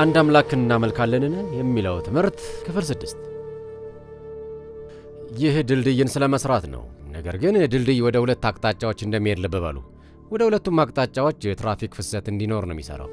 አንድ አምላክ እናመልካለንን የሚለው ትምህርት ክፍል ስድስት ይህ ድልድይን ስለ መስራት ነው። ነገር ግን ድልድይ ወደ ሁለት አቅጣጫዎች እንደሚሄድ ልብ በሉ። ወደ ሁለቱም አቅጣጫዎች የትራፊክ ፍሰት እንዲኖር ነው የሚሰራው።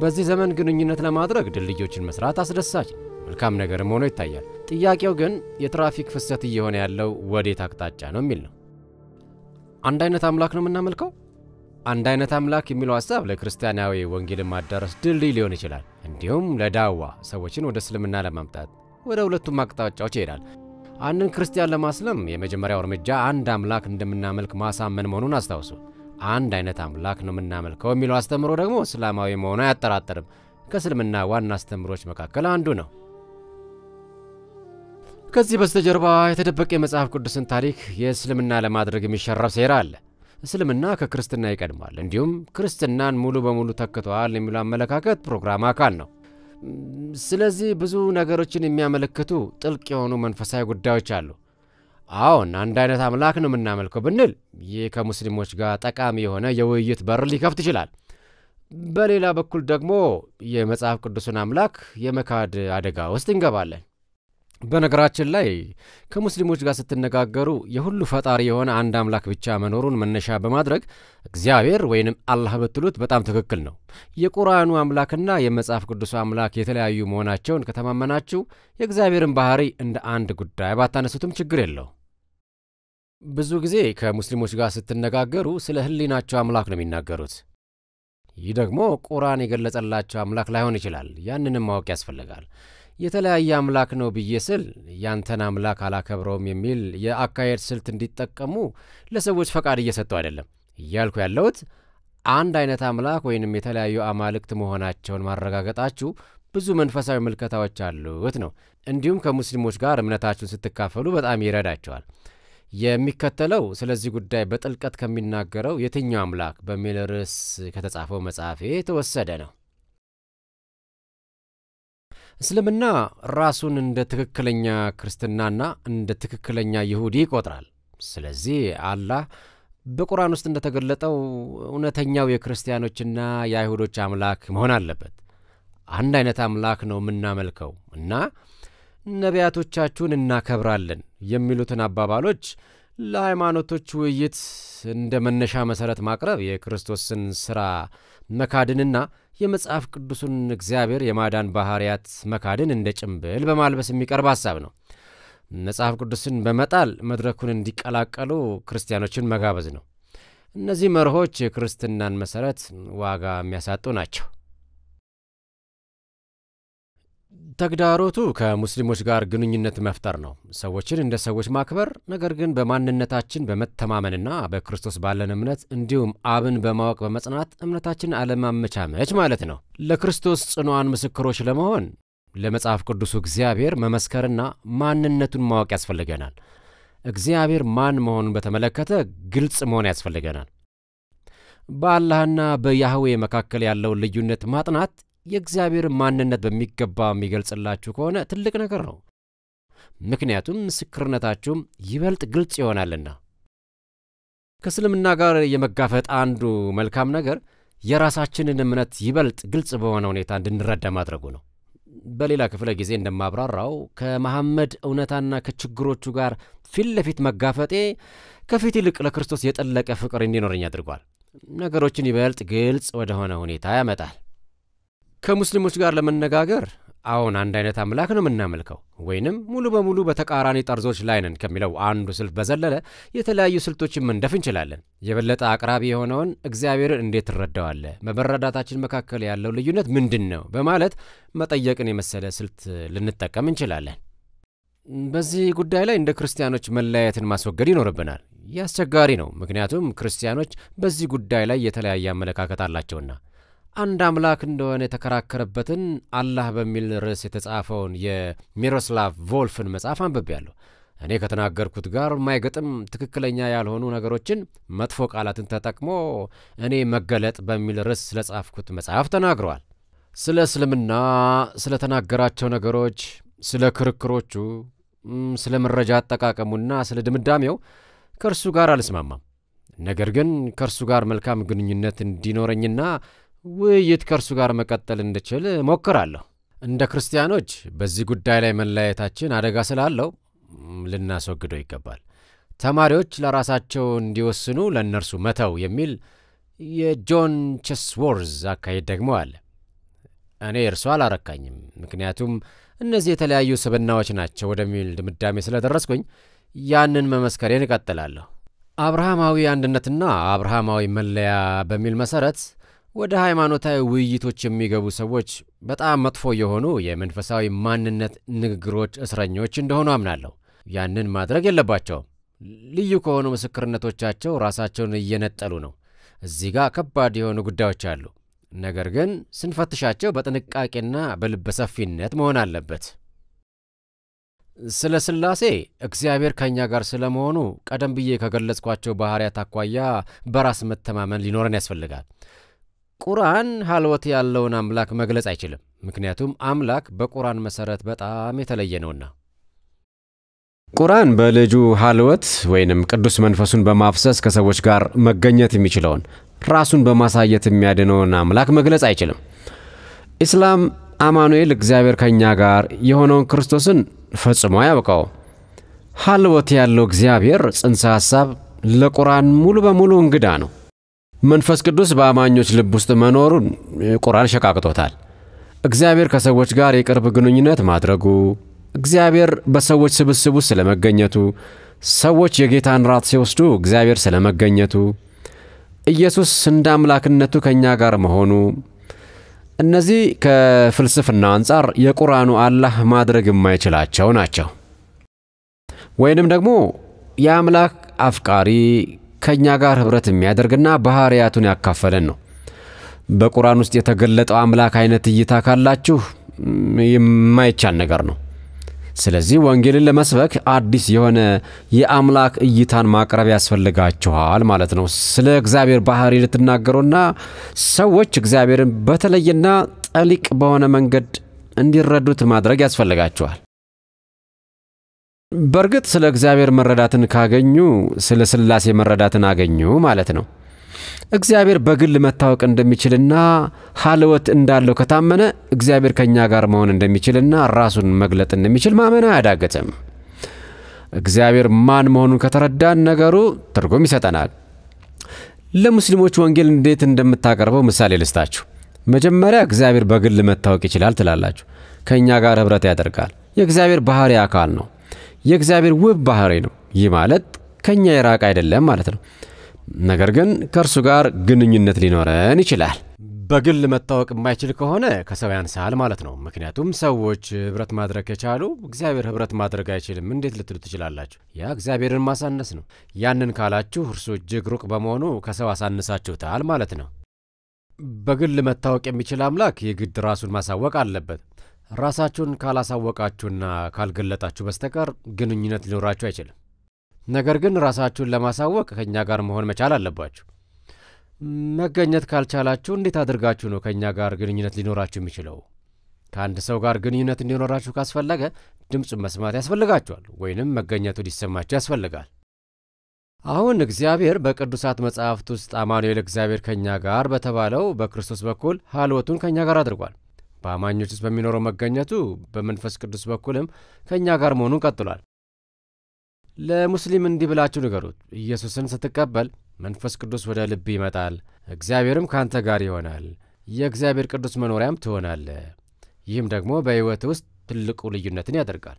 በዚህ ዘመን ግንኙነት ለማድረግ ድልድዮችን መስራት አስደሳች መልካም ነገርም ሆኖ ይታያል። ጥያቄው ግን የትራፊክ ፍሰት እየሆነ ያለው ወዴት አቅጣጫ ነው የሚል ነው። አንድ አይነት አምላክ ነው የምናመልከው? አንድ አይነት አምላክ የሚለው ሀሳብ ለክርስቲያናዊ ወንጌልን ማዳረስ ድልድይ ሊሆን ይችላል። እንዲሁም ለዳዋ ሰዎችን ወደ እስልምና ለማምጣት ወደ ሁለቱም አቅጣጫዎች ይሄዳል። አንድን ክርስቲያን ለማስለም የመጀመሪያው እርምጃ አንድ አምላክ እንደምናመልክ ማሳመን መሆኑን አስታውሱ። አንድ አይነት አምላክ ነው የምናመልከው የሚለው አስተምሮ ደግሞ እስላማዊ መሆኑ አያጠራጥርም። ከእስልምና ዋና አስተምሮች መካከል አንዱ ነው። ከዚህ በስተጀርባ የተደበቀ የመጽሐፍ ቅዱስን ታሪክ የእስልምና ለማድረግ የሚሸረብ ሴራ አለ። እስልምና ከክርስትና ይቀድማል፣ እንዲሁም ክርስትናን ሙሉ በሙሉ ተክተዋል የሚለው አመለካከት ፕሮግራም አካል ነው። ስለዚህ ብዙ ነገሮችን የሚያመለክቱ ጥልቅ የሆኑ መንፈሳዊ ጉዳዮች አሉ። አዎን አንድ አይነት አምላክ ነው የምናመልከው ብንል ይህ ከሙስሊሞች ጋር ጠቃሚ የሆነ የውይይት በር ሊከፍት ይችላል። በሌላ በኩል ደግሞ የመጽሐፍ ቅዱስን አምላክ የመካድ አደጋ ውስጥ እንገባለን። በነገራችን ላይ ከሙስሊሞች ጋር ስትነጋገሩ የሁሉ ፈጣሪ የሆነ አንድ አምላክ ብቻ መኖሩን መነሻ በማድረግ እግዚአብሔር ወይንም አላህ ብትሉት በጣም ትክክል ነው። የቁርአኑ አምላክና የመጽሐፍ ቅዱሱ አምላክ የተለያዩ መሆናቸውን ከተማመናችሁ የእግዚአብሔርን ባህሪ እንደ አንድ ጉዳይ ባታነሱትም ችግር የለው። ብዙ ጊዜ ከሙስሊሞች ጋር ስትነጋገሩ ስለ ህሊናቸው አምላክ ነው የሚናገሩት። ይህ ደግሞ ቁርአን የገለጸላቸው አምላክ ላይሆን ይችላል። ያንንም ማወቅ ያስፈልጋል። የተለያየ አምላክ ነው ብዬ ስል ያንተን አምላክ አላከብረውም የሚል የአካሄድ ስልት እንዲጠቀሙ ለሰዎች ፈቃድ እየሰጡ አይደለም። እያልኩ ያለሁት አንድ አይነት አምላክ ወይንም የተለያዩ አማልክት መሆናቸውን ማረጋገጣችሁ ብዙ መንፈሳዊ ምልከታዎች አሉት ነው። እንዲሁም ከሙስሊሞች ጋር እምነታችሁን ስትካፈሉ በጣም ይረዳቸዋል። የሚከተለው ስለዚህ ጉዳይ በጥልቀት ከሚናገረው የትኛው አምላክ በሚል ርዕስ ከተጻፈው መጽሐፌ የተወሰደ ነው። እስልምና ራሱን እንደ ትክክለኛ ክርስትናና እንደ ትክክለኛ ይሁዲ ይቆጥራል። ስለዚህ አላህ በቁርአን ውስጥ እንደተገለጠው እውነተኛው የክርስቲያኖችና የአይሁዶች አምላክ መሆን አለበት። አንድ አይነት አምላክ ነው የምናመልከው እና ነቢያቶቻችሁን እናከብራለን የሚሉትን አባባሎች ለሃይማኖቶች ውይይት እንደ መነሻ መሠረት ማቅረብ የክርስቶስን ሥራ መካድንና የመጽሐፍ ቅዱሱን እግዚአብሔር የማዳን ባህርያት መካድን እንደ ጭምብል በማልበስ የሚቀርብ ሀሳብ ነው። መጽሐፍ ቅዱስን በመጣል መድረኩን እንዲቀላቀሉ ክርስቲያኖችን መጋበዝ ነው። እነዚህ መርሆች የክርስትናን መሰረት ዋጋ የሚያሳጡ ናቸው። ተግዳሮቱ ከሙስሊሞች ጋር ግንኙነት መፍጠር ነው። ሰዎችን እንደ ሰዎች ማክበር፣ ነገር ግን በማንነታችን በመተማመንና በክርስቶስ ባለን እምነት እንዲሁም አብን በማወቅ በመጽናት እምነታችንን አለማመቻመች ማለት ነው። ለክርስቶስ ጽኑዓን ምስክሮች ለመሆን ለመጽሐፍ ቅዱሱ እግዚአብሔር መመስከርና ማንነቱን ማወቅ ያስፈልገናል። እግዚአብሔር ማን መሆኑን በተመለከተ ግልጽ መሆን ያስፈልገናል። በአላህና በያህዌ መካከል ያለውን ልዩነት ማጥናት የእግዚአብሔር ማንነት በሚገባ የሚገልጽላችሁ ከሆነ ትልቅ ነገር ነው። ምክንያቱም ምስክርነታችሁም ይበልጥ ግልጽ ይሆናልና። ከእስልምና ጋር የመጋፈጥ አንዱ መልካም ነገር የራሳችንን እምነት ይበልጥ ግልጽ በሆነ ሁኔታ እንድንረዳ ማድረጉ ነው። በሌላ ክፍለ ጊዜ እንደማብራራው ከመሐመድ እውነታና ከችግሮቹ ጋር ፊት ለፊት መጋፈጤ ከፊት ይልቅ ለክርስቶስ የጠለቀ ፍቅር እንዲኖረኝ አድርጓል። ነገሮችን ይበልጥ ግልጽ ወደሆነ ሁኔታ ያመጣል። ከሙስሊሞች ጋር ለመነጋገር አሁን አንድ አይነት አምላክ ነው የምናመልከው ወይንም ሙሉ በሙሉ በተቃራኒ ጠርዞች ላይ ነን ከሚለው አንዱ ስልት በዘለለ የተለያዩ ስልቶችን መንደፍ እንችላለን። የበለጠ አቅራቢ የሆነውን እግዚአብሔርን እንዴት ትረዳዋለ? በመረዳታችን መካከል ያለው ልዩነት ምንድን ነው? በማለት መጠየቅን የመሰለ ስልት ልንጠቀም እንችላለን። በዚህ ጉዳይ ላይ እንደ ክርስቲያኖች መለያየትን ማስወገድ ይኖርብናል። ይህ አስቸጋሪ ነው፣ ምክንያቱም ክርስቲያኖች በዚህ ጉዳይ ላይ የተለያየ አመለካከት አላቸውና አንድ አምላክ እንደሆነ የተከራከረበትን አላህ በሚል ርዕስ የተጻፈውን የሚሮስላቭ ቮልፍን መጽሐፍ አንብቤያለሁ። እኔ ከተናገርኩት ጋር ማይገጥም ትክክለኛ ያልሆኑ ነገሮችን መጥፎ ቃላትን ተጠቅሞ እኔ መገለጥ በሚል ርዕስ ስለጻፍኩት መጽሐፍ ተናግረዋል። ስለ እስልምና ስለተናገራቸው ነገሮች፣ ስለ ክርክሮቹ፣ ስለ መረጃ አጠቃቀሙና ስለ ድምዳሜው ከእርሱ ጋር አልስማማም። ነገር ግን ከእርሱ ጋር መልካም ግንኙነት እንዲኖረኝና ውይይት ከእርሱ ጋር መቀጠል እንድችል ሞክራለሁ። እንደ ክርስቲያኖች በዚህ ጉዳይ ላይ መለያየታችን አደጋ ስላለው ልናስወግደው ይገባል። ተማሪዎች ለራሳቸው እንዲወስኑ ለእነርሱ መተው የሚል የጆን ቸስዎርዝ አካሄድ ደግሞ አለ። እኔ እርሱ አላረካኝም፣ ምክንያቱም እነዚህ የተለያዩ ስብናዎች ናቸው ወደሚል ድምዳሜ ስለደረስኩኝ ያንን መመስከሬን እቀጥላለሁ። አብርሃማዊ አንድነትና አብርሃማዊ መለያ በሚል መሰረት ወደ ሃይማኖታዊ ውይይቶች የሚገቡ ሰዎች በጣም መጥፎ የሆኑ የመንፈሳዊ ማንነት ንግግሮች እስረኞች እንደሆኑ አምናለሁ። ያንን ማድረግ የለባቸውም። ልዩ ከሆኑ ምስክርነቶቻቸው ራሳቸውን እየነጠሉ ነው። እዚህ ጋር ከባድ የሆኑ ጉዳዮች አሉ። ነገር ግን ስንፈትሻቸው በጥንቃቄና በልበሰፊነት መሆን አለበት። ስለ ሥላሴ እግዚአብሔር ከእኛ ጋር ስለመሆኑ ቀደም ብዬ ከገለጽኳቸው ባሕርያት አኳያ በራስ መተማመን ሊኖረን ያስፈልጋል። ቁርአን ሀልወት ያለውን አምላክ መግለጽ አይችልም። ምክንያቱም አምላክ በቁርአን መሰረት በጣም የተለየ ነውና። ቁርአን በልጁ ሀልወት ወይንም ቅዱስ መንፈሱን በማፍሰስ ከሰዎች ጋር መገኘት የሚችለውን ራሱን በማሳየት የሚያድነውን አምላክ መግለጽ አይችልም። ኢስላም አማኑኤል እግዚአብሔር ከእኛ ጋር የሆነውን ክርስቶስን ፈጽሞ ያውቀው። ሀልወት ያለው እግዚአብሔር ጽንሰ ሐሳብ ለቁርአን ሙሉ በሙሉ እንግዳ ነው። መንፈስ ቅዱስ በአማኞች ልብ ውስጥ መኖሩን ቁርአን ሸቃቅቶታል። እግዚአብሔር ከሰዎች ጋር የቅርብ ግንኙነት ማድረጉ፣ እግዚአብሔር በሰዎች ስብስብ ውስጥ ስለመገኘቱ፣ ሰዎች የጌታን ራት ሲወስዱ እግዚአብሔር ስለመገኘቱ፣ ኢየሱስ እንደ አምላክነቱ ከእኛ ጋር መሆኑ፣ እነዚህ ከፍልስፍና አንጻር የቁርአኑ አላህ ማድረግ የማይችላቸው ናቸው። ወይንም ደግሞ የአምላክ አፍቃሪ ከእኛ ጋር ኅብረት የሚያደርግና ባሕርያቱን ያካፈለን ነው። በቁርአን ውስጥ የተገለጠው አምላክ አይነት እይታ ካላችሁ የማይቻል ነገር ነው። ስለዚህ ወንጌልን ለመስበክ አዲስ የሆነ የአምላክ እይታን ማቅረብ ያስፈልጋችኋል ማለት ነው። ስለ እግዚአብሔር ባህሪ ልትናገሩና ሰዎች እግዚአብሔርን በተለየና ጠሊቅ በሆነ መንገድ እንዲረዱት ማድረግ ያስፈልጋችኋል። በእርግጥ ስለ እግዚአብሔር መረዳትን ካገኙ ስለ ሥላሴ መረዳትን አገኙ ማለት ነው። እግዚአብሔር በግል መታወቅ እንደሚችልና ሀልወት እንዳለው ከታመነ እግዚአብሔር ከእኛ ጋር መሆን እንደሚችልና ራሱን መግለጥ እንደሚችል ማመን አያዳገትም። እግዚአብሔር ማን መሆኑን ከተረዳን ነገሩ ትርጉም ይሰጠናል። ለሙስሊሞች ወንጌል እንዴት እንደምታቀርበው ምሳሌ ልስታችሁ? መጀመሪያ እግዚአብሔር በግል መታወቅ ይችላል ትላላችሁ። ከእኛ ጋር ኅብረት ያደርጋል። የእግዚአብሔር ባሕሪ አካል ነው። የእግዚአብሔር ውብ ባህሪ ነው። ይህ ማለት ከእኛ የራቅ አይደለም ማለት ነው። ነገር ግን ከእርሱ ጋር ግንኙነት ሊኖረን ይችላል። በግል መታወቅ የማይችል ከሆነ ከሰው ያንሳል ማለት ነው። ምክንያቱም ሰዎች ህብረት ማድረግ ከቻሉ እግዚአብሔር ህብረት ማድረግ አይችልም እንዴት ልትሉ ትችላላችሁ? ያ እግዚአብሔርን ማሳነስ ነው። ያንን ካላችሁ እርሱ እጅግ ሩቅ በመሆኑ ከሰው አሳንሳችሁታል ማለት ነው። በግል መታወቅ የሚችል አምላክ የግድ ራሱን ማሳወቅ አለበት። ራሳችሁን ካላሳወቃችሁና ካልገለጣችሁ በስተቀር ግንኙነት ሊኖራችሁ አይችልም። ነገር ግን ራሳችሁን ለማሳወቅ ከእኛ ጋር መሆን መቻል አለባችሁ። መገኘት ካልቻላችሁ እንዴት አድርጋችሁ ነው ከእኛ ጋር ግንኙነት ሊኖራችሁ የሚችለው? ከአንድ ሰው ጋር ግንኙነት እንዲኖራችሁ ካስፈለገ ድምፁን መስማት ያስፈልጋችኋል፣ ወይንም መገኘቱ ሊሰማችሁ ያስፈልጋል። አሁን እግዚአብሔር በቅዱሳት መጻሕፍት ውስጥ አማኑኤል እግዚአብሔር ከእኛ ጋር በተባለው በክርስቶስ በኩል ሀልወቱን ከእኛ ጋር አድርጓል። በአማኞች ውስጥ በሚኖረው መገኘቱ በመንፈስ ቅዱስ በኩልም ከእኛ ጋር መሆኑን ቀጥሏል። ለሙስሊም እንዲህ ብላችሁ ንገሩት፣ ኢየሱስን ስትቀበል መንፈስ ቅዱስ ወደ ልብ ይመጣል፣ እግዚአብሔርም ከአንተ ጋር ይሆናል፣ የእግዚአብሔር ቅዱስ መኖሪያም ትሆናለ። ይህም ደግሞ በሕይወት ውስጥ ትልቁ ልዩነትን ያደርጋል።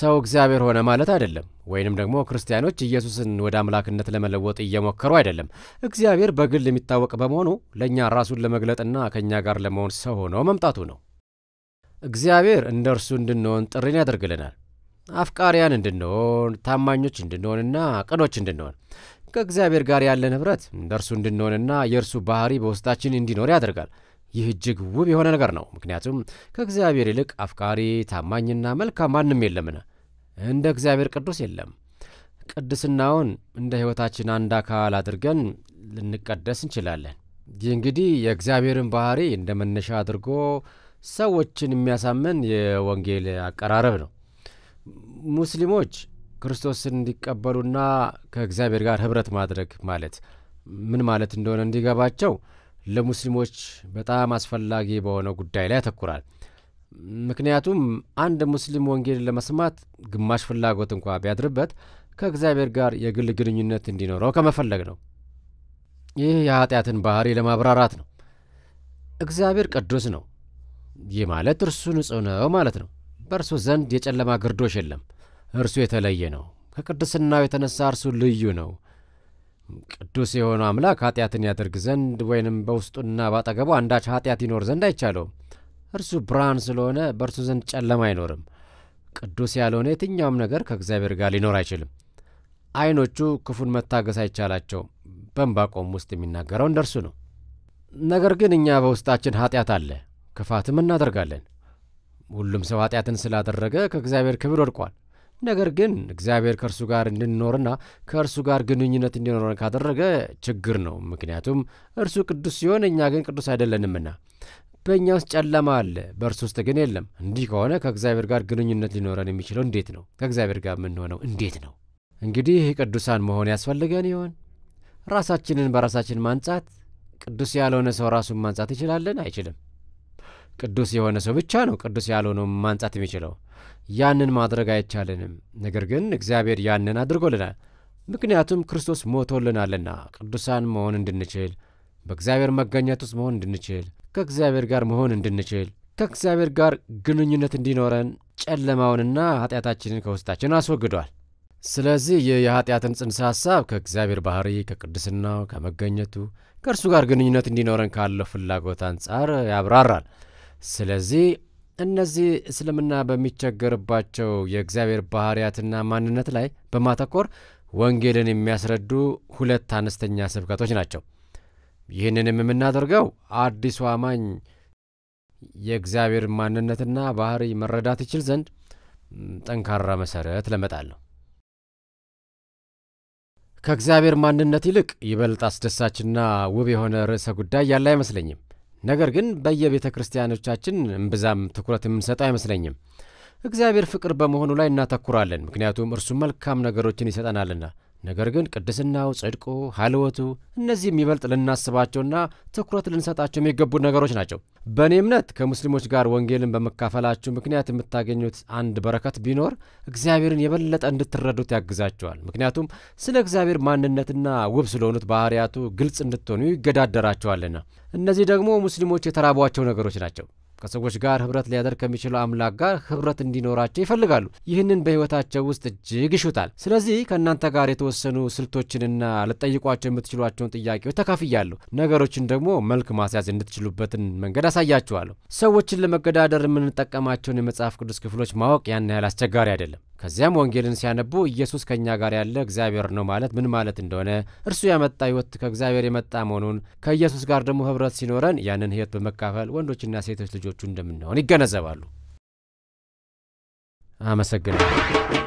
ሰው እግዚአብሔር ሆነ ማለት አይደለም፣ ወይንም ደግሞ ክርስቲያኖች ኢየሱስን ወደ አምላክነት ለመለወጥ እየሞከሩ አይደለም። እግዚአብሔር በግል የሚታወቅ በመሆኑ ለእኛ ራሱን ለመግለጥና ከእኛ ጋር ለመሆን ሰው ሆኖ መምጣቱ ነው። እግዚአብሔር እንደ እርሱ እንድንሆን ጥሪን ያደርግልናል። አፍቃሪያን እንድንሆን፣ ታማኞች እንድንሆንና ቅኖች እንድንሆን ከእግዚአብሔር ጋር ያለን ኅብረት እንደ እርሱ እንድንሆንና የእርሱ ባህሪ በውስጣችን እንዲኖር ያደርጋል። ይህ እጅግ ውብ የሆነ ነገር ነው። ምክንያቱም ከእግዚአብሔር ይልቅ አፍቃሪ፣ ታማኝና መልካም ማንም የለምና እንደ እግዚአብሔር ቅዱስ የለም። ቅድስናውን እንደ ሕይወታችን አንድ አካል አድርገን ልንቀደስ እንችላለን። ይህ እንግዲህ የእግዚአብሔርን ባህሪ እንደ መነሻ አድርጎ ሰዎችን የሚያሳምን የወንጌል አቀራረብ ነው። ሙስሊሞች ክርስቶስን እንዲቀበሉና ከእግዚአብሔር ጋር ህብረት ማድረግ ማለት ምን ማለት እንደሆነ እንዲገባቸው ለሙስሊሞች በጣም አስፈላጊ በሆነ ጉዳይ ላይ ያተኩራል። ምክንያቱም አንድ ሙስሊም ወንጌል ለመስማት ግማሽ ፍላጎት እንኳ ቢያድርበት ከእግዚአብሔር ጋር የግል ግንኙነት እንዲኖረው ከመፈለግ ነው። ይህ የኃጢአትን ባህሪ ለማብራራት ነው። እግዚአብሔር ቅዱስ ነው። ይህ ማለት እርሱ ንጹሕ ነው ማለት ነው። በእርሱ ዘንድ የጨለማ ግርዶሽ የለም። እርሱ የተለየ ነው። ከቅድስናው የተነሳ እርሱ ልዩ ነው። ቅዱስ የሆነ አምላክ ኃጢአትን ያደርግ ዘንድ ወይንም በውስጡና በአጠገቡ አንዳች ኃጢአት ይኖር ዘንድ አይቻለውም። እርሱ ብርሃን ስለሆነ በእርሱ ዘንድ ጨለማ አይኖርም። ቅዱስ ያልሆነ የትኛውም ነገር ከእግዚአብሔር ጋር ሊኖር አይችልም። ዐይኖቹ ክፉን መታገስ አይቻላቸውም። በእንባቆም ውስጥ የሚናገረው እንደርሱ ነው። ነገር ግን እኛ በውስጣችን ኃጢአት አለ። ክፋትም እናደርጋለን። ሁሉም ሰው ኃጢአትን ስላደረገ ከእግዚአብሔር ክብር ወድቋል። ነገር ግን እግዚአብሔር ከእርሱ ጋር እንድንኖርና ከእርሱ ጋር ግንኙነት እንዲኖረን ካደረገ ችግር ነው። ምክንያቱም እርሱ ቅዱስ ሲሆን እኛ ግን ቅዱስ አይደለንምና በእኛ ውስጥ ጨለማ አለ፣ በእርሱ ውስጥ ግን የለም። እንዲህ ከሆነ ከእግዚአብሔር ጋር ግንኙነት ሊኖረን የሚችለው እንዴት ነው? ከእግዚአብሔር ጋር የምንሆነው እንዴት ነው? እንግዲህ ቅዱሳን መሆን ያስፈልገን ይሆን? ራሳችንን በራሳችን ማንጻት፣ ቅዱስ ያልሆነ ሰው ራሱን ማንጻት ይችላለን? አይችልም። ቅዱስ የሆነ ሰው ብቻ ነው ቅዱስ ያልሆነው ማንጻት የሚችለው። ያንን ማድረግ አይቻልንም። ነገር ግን እግዚአብሔር ያንን አድርጎልናል። ምክንያቱም ክርስቶስ ሞቶልናልና ቅዱሳን መሆን እንድንችል፣ በእግዚአብሔር መገኘት ውስጥ መሆን እንድንችል፣ ከእግዚአብሔር ጋር መሆን እንድንችል፣ ከእግዚአብሔር ጋር ግንኙነት እንዲኖረን ጨለማውንና ኃጢአታችንን ከውስጣችን አስወግዷል። ስለዚህ ይህ የኃጢአትን ጽንሰ ሐሳብ ከእግዚአብሔር ባህሪ፣ ከቅድስናው፣ ከመገኘቱ ከእርሱ ጋር ግንኙነት እንዲኖረን ካለው ፍላጎት አንጻር ያብራራል። ስለዚህ እነዚህ እስልምና በሚቸገርባቸው የእግዚአብሔር ባህርያትና ማንነት ላይ በማተኮር ወንጌልን የሚያስረዱ ሁለት አነስተኛ ስብከቶች ናቸው። ይህንንም የምናደርገው አዲሱ አማኝ የእግዚአብሔር ማንነትና ባህሪ መረዳት ይችል ዘንድ ጠንካራ መሰረት ለመጣል ነው። ከእግዚአብሔር ማንነት ይልቅ ይበልጥ አስደሳችና ውብ የሆነ ርዕሰ ጉዳይ ያለ አይመስለኝም። ነገር ግን በየቤተ ክርስቲያኖቻችን እምብዛም ትኩረት የምንሰጠው አይመስለኝም። እግዚአብሔር ፍቅር በመሆኑ ላይ እናተኩራለን፣ ምክንያቱም እርሱ መልካም ነገሮችን ይሰጠናልና። ነገር ግን ቅድስናው፣ ጽድቁ፣ ሀልወቱ እነዚህ የሚበልጥ ልናስባቸውና ትኩረት ልንሰጣቸው የሚገቡ ነገሮች ናቸው። በእኔ እምነት ከሙስሊሞች ጋር ወንጌልን በመካፈላችሁ ምክንያት የምታገኙት አንድ በረከት ቢኖር እግዚአብሔርን የበለጠ እንድትረዱት ያግዛቸዋል። ምክንያቱም ስለ እግዚአብሔር ማንነትና ውብ ስለሆኑት ባህርያቱ ግልጽ እንድትሆኑ ይገዳደራቸዋልና። እነዚህ ደግሞ ሙስሊሞች የተራቧቸው ነገሮች ናቸው። ከሰዎች ጋር ህብረት ሊያደርግ ከሚችለው አምላክ ጋር ህብረት እንዲኖራቸው ይፈልጋሉ። ይህንን በህይወታቸው ውስጥ እጅግ ይሹታል። ስለዚህ ከእናንተ ጋር የተወሰኑ ስልቶችንና ልጠይቋቸው የምትችሏቸውን ጥያቄዎች ተካፍያለሁ። ነገሮችን ደግሞ መልክ ማስያዝ እንድትችሉበትን መንገድ አሳያችኋለሁ። ሰዎችን ለመገዳደር የምንጠቀማቸውን የመጽሐፍ ቅዱስ ክፍሎች ማወቅ ያን ያህል አስቸጋሪ አይደለም። ከዚያም ወንጌልን ሲያነቡ ኢየሱስ ከእኛ ጋር ያለ እግዚአብሔር ነው ማለት ምን ማለት እንደሆነ እርሱ ያመጣ ሕይወት ከእግዚአብሔር የመጣ መሆኑን ከኢየሱስ ጋር ደግሞ ኅብረት ሲኖረን ያንን ሕይወት በመካፈል ወንዶችና ሴቶች ልጆቹ እንደምንሆን ይገነዘባሉ። አመሰግናለሁ።